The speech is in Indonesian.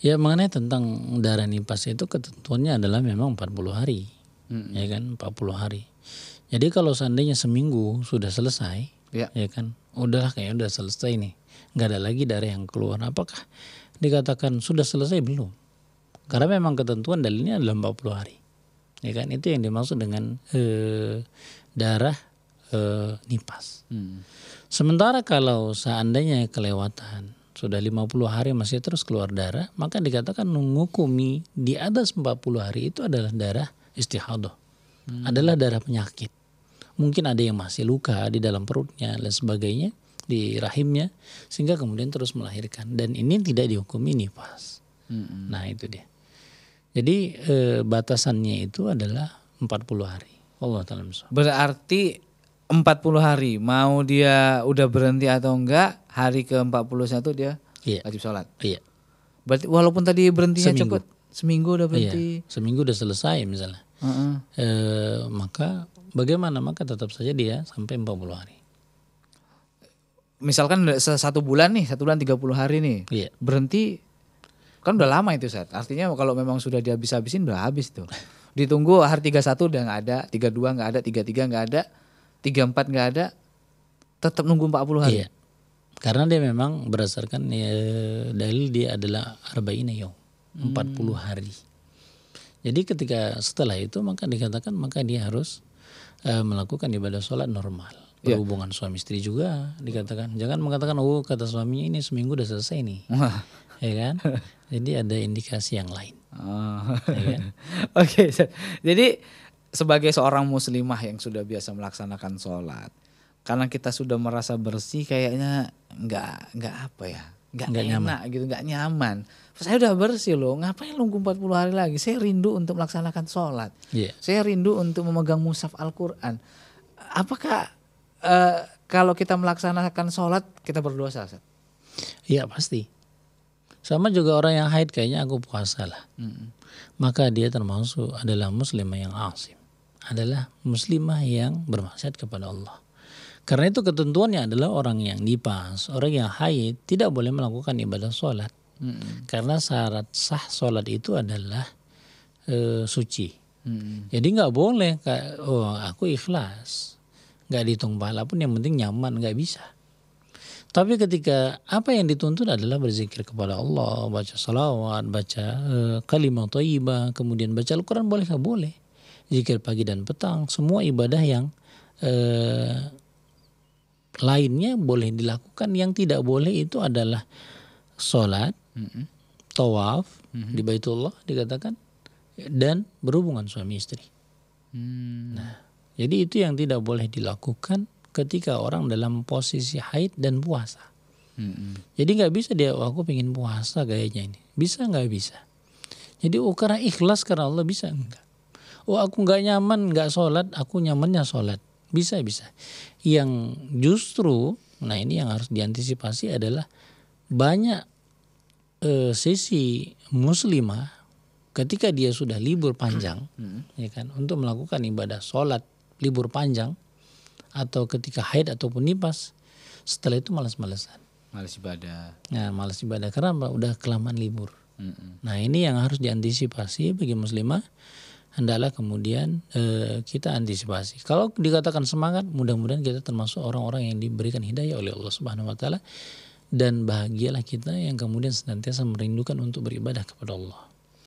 Ya mengenai tentang darah nipas itu ketentuannya adalah memang 40 hari. Hmm. Ya kan 40 hari. Jadi kalau seandainya seminggu sudah selesai, ya, ya kan, udahlah kayaknya udah selesai nih, nggak ada lagi darah yang keluar. Apakah dikatakan sudah selesai belum? Karena memang ketentuan dalilnya adalah 40 hari, ya kan? Itu yang dimaksud dengan eh, darah eh, nipas. Hmm. Sementara kalau seandainya kelewatan, sudah 50 hari masih terus keluar darah, maka dikatakan mengukumi di atas 40 hari itu adalah darah istihadah. Hmm. Adalah darah penyakit. Mungkin ada yang masih luka di dalam perutnya dan sebagainya, di rahimnya, sehingga kemudian terus melahirkan. Dan ini tidak dihukumi nifas. Hmm. Nah itu dia. Jadi e, batasannya itu adalah 40 hari. Allah Berarti 40 hari, mau dia udah berhenti atau enggak, hari ke-41 dia iya. wajib sholat. Iya. Berarti walaupun tadi berhentinya seminggu. seminggu udah iya. berhenti. Iya, seminggu udah selesai misalnya. Uh -uh. E, maka bagaimana? Maka tetap saja dia sampai 40 hari. Misalkan satu bulan nih, satu bulan 30 hari nih. Iya. Berhenti kan udah lama itu saat. Artinya kalau memang sudah dihabis-habisin udah habis tuh. Ditunggu hari 31 udah nggak ada, 32 nggak ada, 33 nggak ada tiga empat nggak ada tetap nunggu empat puluh hari. Iya. Karena dia memang berdasarkan ya, dalil dia adalah arba'ina yaum, 40 hmm. puluh hari. Jadi ketika setelah itu maka dikatakan maka dia harus uh, melakukan ibadah sholat normal. Iya. hubungan ya. suami istri juga dikatakan. Jangan mengatakan oh kata suaminya ini seminggu udah selesai nih. ya kan? Jadi ada indikasi yang lain. Oh. ya kan? Oke, okay, jadi sebagai seorang muslimah yang sudah biasa melaksanakan sholat, karena kita sudah merasa bersih, kayaknya nggak nggak apa ya, nggak enak nyaman. gitu, nggak nyaman. Saya udah bersih loh, ngapain nunggu 40 hari lagi? Saya rindu untuk melaksanakan sholat. Yeah. Saya rindu untuk memegang musaf alquran. Apakah uh, kalau kita melaksanakan sholat kita berdosa? Iya pasti. Sama juga orang yang haid kayaknya aku puasa lah. Mm -mm. Maka dia termasuk adalah muslimah yang asim adalah muslimah yang bermaksud kepada Allah. Karena itu ketentuannya adalah orang yang nipas, orang yang haid tidak boleh melakukan ibadah sholat. Hmm. Karena syarat sah sholat itu adalah e, suci. Hmm. Jadi nggak boleh kayak oh aku ikhlas, nggak dihitung pahala pun yang penting nyaman nggak bisa. Tapi ketika apa yang dituntut adalah berzikir kepada Allah, baca salawat, baca e, eh, kalimat taibah, kemudian baca Al-Quran boleh nggak boleh? zikir pagi dan petang, semua ibadah yang eh, lainnya boleh dilakukan. Yang tidak boleh itu adalah sholat, mm-hmm. tawaf mm-hmm. di baitullah dikatakan dan berhubungan suami istri. Mm. Nah, jadi itu yang tidak boleh dilakukan ketika orang dalam posisi haid dan puasa. Mm-hmm. Jadi nggak bisa dia, oh, aku pengen puasa gayanya ini. Bisa nggak bisa? Jadi ukara ikhlas karena Allah bisa enggak? oh aku nggak nyaman nggak sholat aku nyamannya sholat bisa bisa yang justru nah ini yang harus diantisipasi adalah banyak eh, sisi muslimah ketika dia sudah libur panjang hmm. Hmm. ya kan untuk melakukan ibadah sholat libur panjang atau ketika haid ataupun nifas setelah itu malas-malasan malas ibadah nah malas ibadah karena udah kelamaan libur -mm. nah ini yang harus diantisipasi bagi muslimah hendaklah kemudian eh, kita antisipasi. Kalau dikatakan semangat, mudah-mudahan kita termasuk orang-orang yang diberikan hidayah oleh Allah Subhanahu wa taala dan bahagialah kita yang kemudian senantiasa merindukan untuk beribadah kepada Allah.